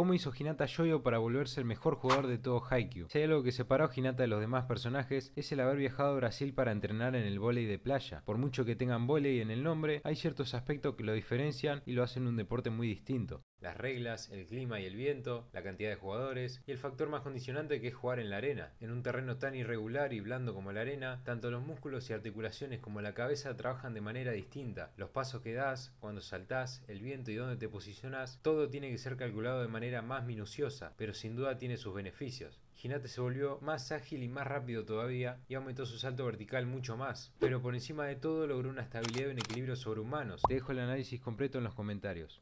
¿Cómo hizo Hinata Yoyo para volverse el mejor jugador de todo Haikyuu? Si hay algo que separó a Hinata de los demás personajes es el haber viajado a Brasil para entrenar en el voleibol de playa. Por mucho que tengan volei en el nombre, hay ciertos aspectos que lo diferencian y lo hacen un deporte muy distinto. Las reglas, el clima y el viento, la cantidad de jugadores y el factor más condicionante que es jugar en la arena. En un terreno tan irregular y blando como la arena, tanto los músculos y articulaciones como la cabeza trabajan de manera distinta. Los pasos que das, cuando saltás, el viento y dónde te posicionas, todo tiene que ser calculado de manera manera más minuciosa, pero sin duda tiene sus beneficios. jinete se volvió más ágil y más rápido todavía y aumentó su salto vertical mucho más, pero por encima de todo logró una estabilidad y un equilibrio sobrehumanos. Te dejo el análisis completo en los comentarios.